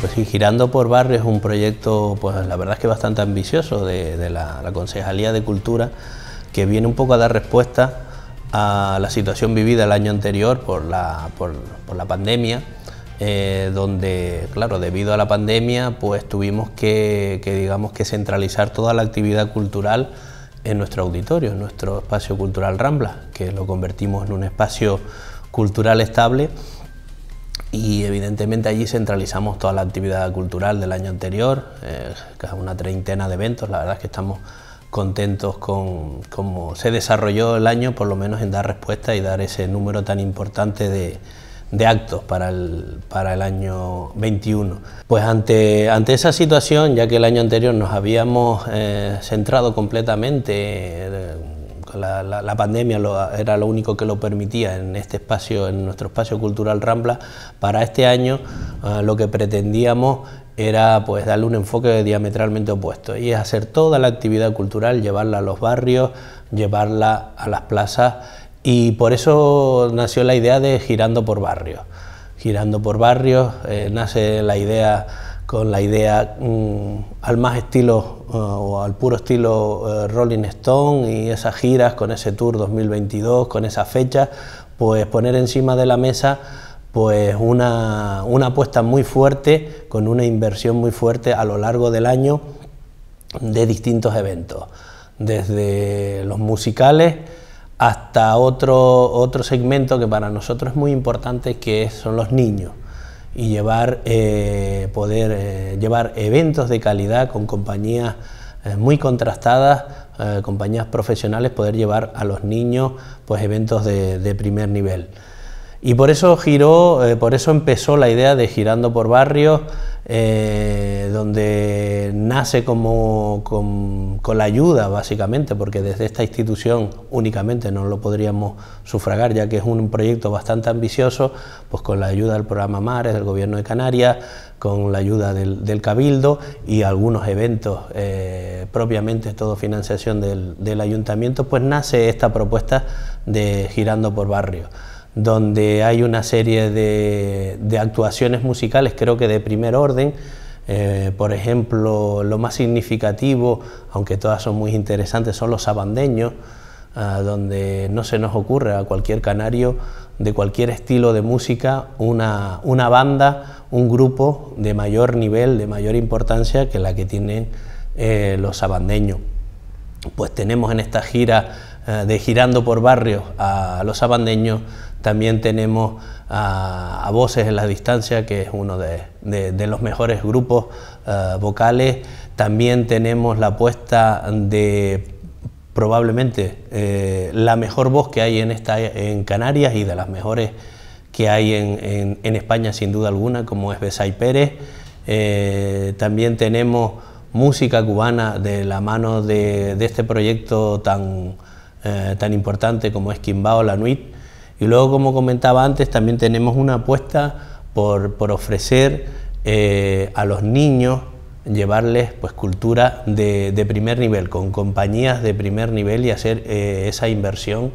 Pues Girando por Barrio es un proyecto, pues la verdad es que bastante ambicioso de, la, Concejalía de Cultura, que viene un poco a dar respuesta a la situación vivida el año anterior por la, pandemia, eh, donde, claro, debido a la pandemia, pues tuvimos que, que, digamos, que centralizar toda la actividad cultural en nuestro auditorio, en nuestro espacio cultural Rambla, que lo convertimos en un espacio cultural estable y evidentemente allí centralizamos toda la actividad cultural del año anterior, eh, una treintena de eventos, la verdad es que estamos contentos con cómo se desarrolló el año, por lo menos en dar respuesta y dar ese número tan importante de, actos para el, para el año 21. Pues ante, ante esa situación, ya que el año anterior nos habíamos eh, centrado completamente... Eh, la, pandemia era lo único que lo permitía en este espacio, en nuestro espacio cultural Rambla. Para este año eh, lo que pretendíamos era pues darle un enfoque diametralmente opuesto y es hacer toda la actividad cultural, llevarla a los barrios, llevarla a las plazas y por eso nació la idea de girando por barrios. Girando por barrios eh, nace la idea con la idea mm, al más estilo eh, o al puro estilo eh, Rolling Stone y esas giras con ese tour 2022, con esa fecha, pues poner encima de la mesa pues una, una apuesta muy fuerte, con una inversión muy fuerte a lo largo del año de distintos eventos, desde los musicales hasta otro, otro segmento que para nosotros es muy importante, que son los niños y llevar, eh, poder eh, llevar eventos de calidad con compañías eh, muy contrastadas, compañías profesionales, poder llevar a los niños pues, eventos de primer nivel. Y por eso giró, eh, por eso empezó la idea de Girando por Barrios, eh, donde nace como, con, la ayuda, básicamente, porque desde esta institución únicamente no lo podríamos sufragar, ya que es un proyecto bastante ambicioso, pues con la ayuda del programa Mares, del Gobierno de Canarias, con la ayuda del, Cabildo y algunos eventos, eh, propiamente todo financiación del, del Ayuntamiento, pues nace esta propuesta de Girando por Barrio donde hay una serie de, actuaciones musicales, creo que de primer orden. Eh, por ejemplo, lo más significativo, aunque todas son muy interesantes, son los sabandeños, ah, donde no se nos ocurre a cualquier canario de cualquier estilo de música una, banda, un grupo de mayor nivel, de mayor importancia que la que tienen eh, los sabandeños. Pues tenemos en esta gira eh, de Girando por Barrios a los sabandeños también tenemos a, Voces en la Distancia, que es uno de, los mejores grupos eh, vocales. También tenemos la apuesta de probablemente eh, la mejor voz que hay en, esta, en Canarias y de las mejores que hay en, España sin duda alguna, como es Besay Pérez. Eh, también tenemos música cubana de la mano de, este proyecto tan, tan importante como es Quimbao La Nuit, y luego, como comentaba antes, también tenemos una apuesta por, ofrecer eh, a los niños llevarles pues cultura de, primer nivel, con compañías de primer nivel y hacer eh, esa inversión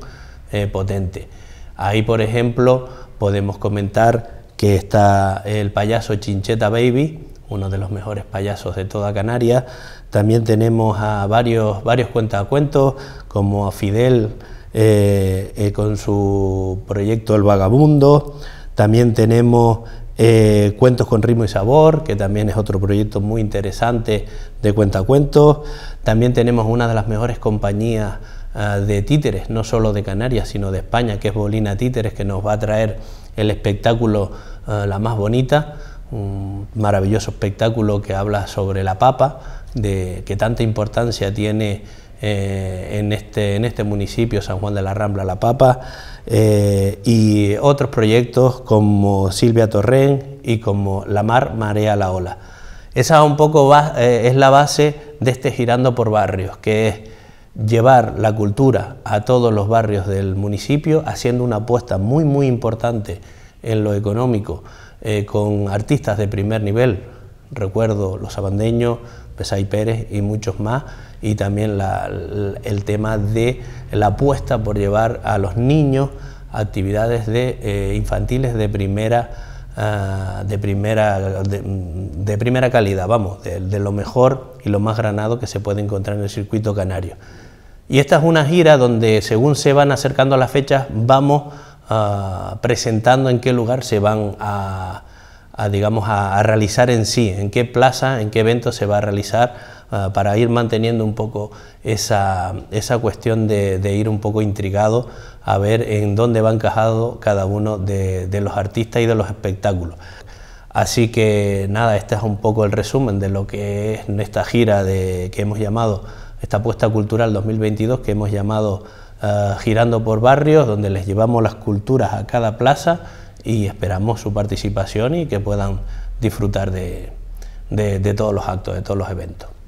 eh, potente. Ahí, por ejemplo, podemos comentar que está el payaso Chincheta Baby, uno de los mejores payasos de toda Canarias. También tenemos a varios, varios cuentacuentos, como a Fidel eh, eh, con su proyecto El Vagabundo. También tenemos eh, Cuentos con ritmo y sabor, que también es otro proyecto muy interesante de cuentacuentos. También tenemos una de las mejores compañías ah, de títeres, no solo de Canarias, sino de España, que es Bolina Títeres, que nos va a traer el espectáculo ah, La Más Bonita, un maravilloso espectáculo que habla sobre la papa, de que tanta importancia tiene eh, este, en, este, municipio, San Juan de la Rambla, La Papa, eh, y otros proyectos como Silvia Torren y como La Mar Marea la Ola. Esa un poco eh, es la base de este Girando por Barrios, que es llevar la cultura a todos los barrios del municipio, haciendo una apuesta muy, muy importante en lo económico, con artistas de primer nivel, recuerdo los abandeños, Pesay Pérez y muchos más, y también el tema de la apuesta por llevar a los niños actividades de, eh, infantiles de primera, ah, de, primera, de, primera calidad, vamos, de, lo mejor y lo más granado que se puede encontrar en el circuito canario. Y esta es una gira donde según se van acercando las fechas, vamos ah, presentando en qué lugar se van a a, digamos, a, realizar en sí, en qué plaza, en qué evento se va a realizar ah, para ir manteniendo un poco esa, cuestión de, ir un poco intrigado a ver en dónde va encajado cada uno de, los artistas y de los espectáculos. Así que nada, este es un poco el resumen de lo que es esta gira de, que hemos llamado, esta apuesta cultural 2022 que hemos llamado ah, Girando por Barrios, donde les llevamos las culturas a cada plaza y esperamos su participación y que puedan disfrutar de, todos los actos, de todos los eventos.